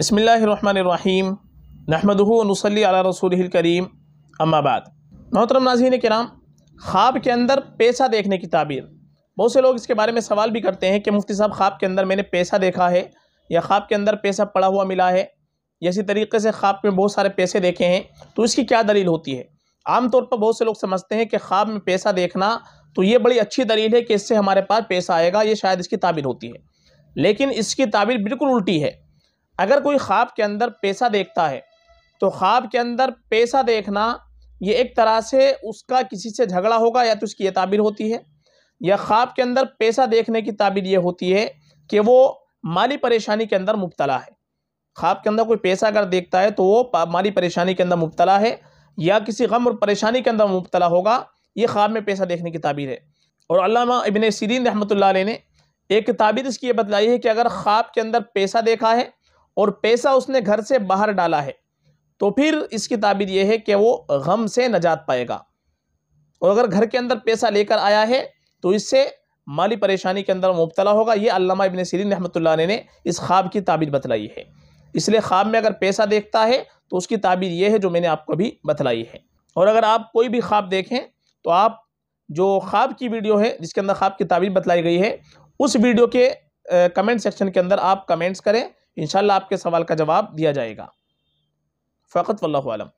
बसमीम नहमदनसली रसूल करीम अम्माबाद मोहतरम नाजीन कराम ख्वाब के अंदर पैसा देखने की ताबीर बहुत से लोग इसके बारे में सवाल भी करते हैं कि मुफ्ती साहब ख्वाब के अंदर मैंने पैसा देखा है या ख्वाब के अंदर पैसा पड़ा हुआ मिला है या इसी तरीके से ख्वाब में बहुत सारे पैसे देखे हैं तो इसकी क्या दलील होती है आमतौर पर बहुत से लोग समझते हैं कि ख्वाब में पैसा देखना तो ये बड़ी अच्छी दलील है कि इससे हमारे पास पैसा आएगा ये शायद इसकी ताबीर होती है लेकिन इसकी ताबीर बिल्कुल उल्टी है अगर कोई ख्वाब के अंदर पैसा देखता है तो ख्वाब के अंदर पैसा देखना ये एक तरह से उसका किसी से झगड़ा होगा या तो उसकी ये ताबीर होती है या ख्वाब के अंदर पैसा देखने की ताबीर ये होती है कि वो माली परेशानी के अंदर मुबतला है ख्वाब के अंदर कोई पैसा अगर देखता है तो वो माली परेशानी के अंदर मुबतला है या किसी गम और परेशानी के अंदर मुबतला होगा ये ख्वाब में पैसा देखने की ताबीर है और अलामा इबन सीरीन रहमत ने एक ताबीर इसकी ये बतलाई है कि अगर ख्वाब के अंदर पैसा देखा है और पैसा उसने घर से बाहर डाला है तो फिर इसकी ताबीर यह है कि वो गम से नजात पाएगा और अगर घर के अंदर पैसा लेकर आया है तो इससे माली परेशानी के अंदर मुबतला होगा ये अल्लामा इबन सीरीन रहमत ने इस ख्वाब की ताबीर बतलाई है इसलिए ख्वाब में अगर पैसा देखता है तो उसकी ताबीर ये है जो मैंने आपको अभी बतलाई है और अगर आप कोई भी ख्वाब देखें तो आप जो ख्वाब की वीडियो है जिसके अंदर ख्वाब की ताबीर बतलाई गई है उस वीडियो के कमेंट सेक्शन के अंदर आप कमेंट्स करें इनशाला आपके सवाल का जवाब दिया जाएगा फ़कत वल्लम